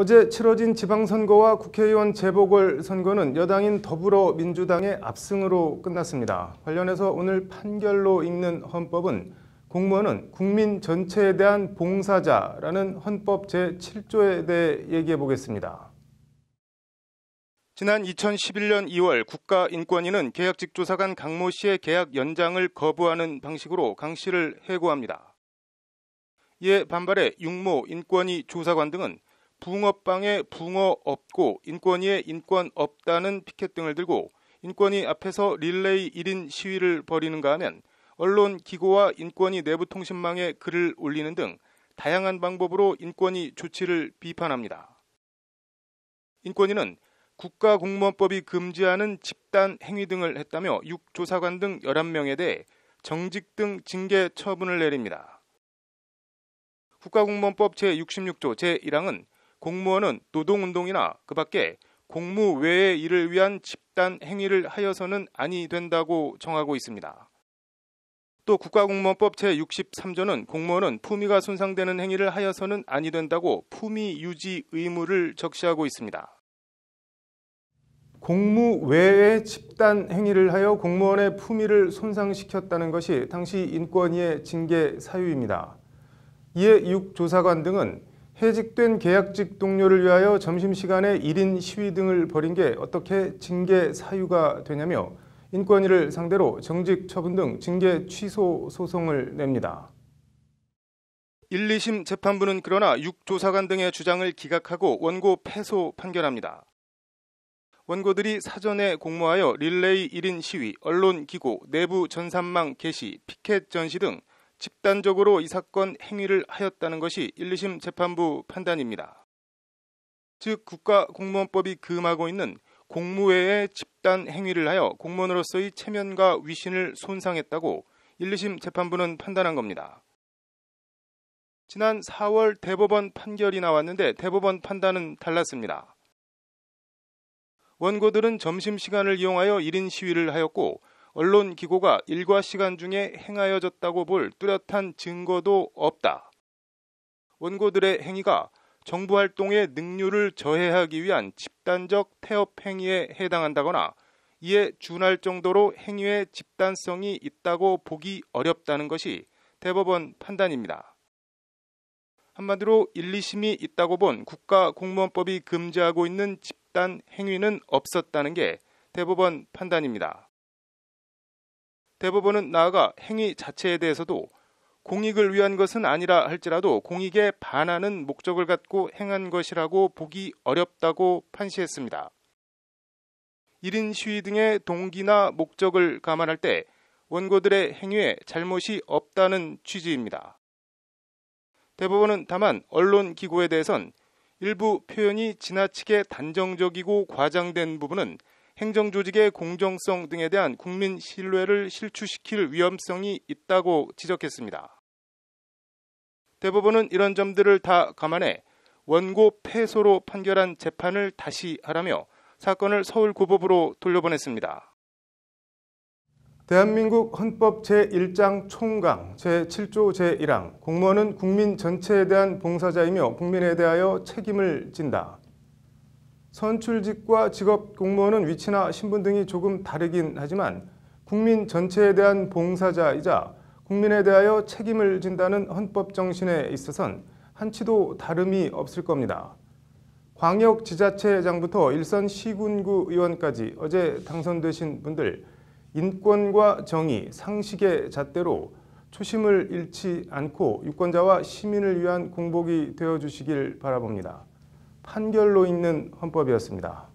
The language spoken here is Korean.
어제 치러진 지방선거와 국회의원 재보궐선거는 여당인 더불어민주당의 압승으로 끝났습니다. 관련해서 오늘 판결로 읽는 헌법은 공무원은 국민 전체에 대한 봉사자라는 헌법 제7조에 대해 얘기해 보겠습니다. 지난 2011년 2월 국가인권위는 계약직 조사관 강모 씨의 계약 연장을 거부하는 방식으로 강 씨를 해고합니다. 이에 반발해 육모 인권위 조사관 등은 붕어빵에 붕어 없고 인권위에 인권 없다는 피켓 등을 들고 인권위 앞에서 릴레이 1인 시위를 벌이는가 하면 언론 기고와 인권위 내부 통신망에 글을 올리는 등 다양한 방법으로 인권위 조치를 비판합니다. 인권위는 국가공무원법이 금지하는 집단 행위 등을 했다며 6조사관 등 11명에 대해 정직 등 징계 처분을 내립니다. 국가공무원법 제66조 제1항은 공무원은 노동운동이나 그 밖에 공무 외의 일을 위한 집단 행위를 하여서는 아니 된다고 정하고 있습니다. 또 국가공무원법 제63조는 공무원은 품위가 손상되는 행위를 하여서는 아니 된다고 품위 유지 의무를 적시하고 있습니다. 공무 외의 집단 행위를 하여 공무원의 품위를 손상시켰다는 것이 당시 인권위의 징계 사유입니다. 이에 육조사관 등은 해직된 계약직 동료를 위하여 점심시간에 1인 시위 등을 벌인 게 어떻게 징계 사유가 되냐며 인권위를 상대로 정직 처분 등 징계 취소 소송을 냅니다. 1, 2심 재판부는 그러나 6조사관 등의 주장을 기각하고 원고 패소 판결합니다. 원고들이 사전에 공모하여 릴레이 1인 시위, 언론 기고, 내부 전산망 개시 피켓 전시 등 집단적으로 이 사건 행위를 하였다는 것이 1, 2심 재판부 판단입니다. 즉 국가공무원법이 금하고 있는 공무회의 집단 행위를 하여 공무원으로서의 체면과 위신을 손상했다고 1, 2심 재판부는 판단한 겁니다. 지난 4월 대법원 판결이 나왔는데 대법원 판단은 달랐습니다. 원고들은 점심시간을 이용하여 1인 시위를 하였고 언론 기고가 일과 시간 중에 행하여졌다고 볼 뚜렷한 증거도 없다. 원고들의 행위가 정부 활동의 능률을 저해하기 위한 집단적 태업 행위에 해당한다거나 이에 준할 정도로 행위의 집단성이 있다고 보기 어렵다는 것이 대법원 판단입니다. 한마디로 1, 2심이 있다고 본 국가공무원법이 금지하고 있는 집단 행위는 없었다는 게 대법원 판단입니다. 대법원은 나아가 행위 자체에 대해서도 공익을 위한 것은 아니라 할지라도 공익에 반하는 목적을 갖고 행한 것이라고 보기 어렵다고 판시했습니다. 1인 시위 등의 동기나 목적을 감안할 때 원고들의 행위에 잘못이 없다는 취지입니다. 대법원은 다만 언론 기구에 대해선 일부 표현이 지나치게 단정적이고 과장된 부분은 행정조직의 공정성 등에 대한 국민 신뢰를 실추시킬 위험성이 있다고 지적했습니다. 대법원은 이런 점들을 다 감안해 원고 패소로 판결한 재판을 다시 하라며 사건을 서울고법으로 돌려보냈습니다. 대한민국 헌법 제1장 총강 제7조 제1항 공무원은 국민 전체에 대한 봉사자이며 국민에 대하여 책임을 진다. 선출직과 직업 공무원은 위치나 신분 등이 조금 다르긴 하지만 국민 전체에 대한 봉사자이자 국민에 대하여 책임을 진다는 헌법 정신에 있어선 한치도 다름이 없을 겁니다. 광역 지자체장부터 일선 시군구 의원까지 어제 당선되신 분들 인권과 정의, 상식의 잣대로 초심을 잃지 않고 유권자와 시민을 위한 공복이 되어주시길 바라봅니다. 판결로 있는 헌법이었습니다.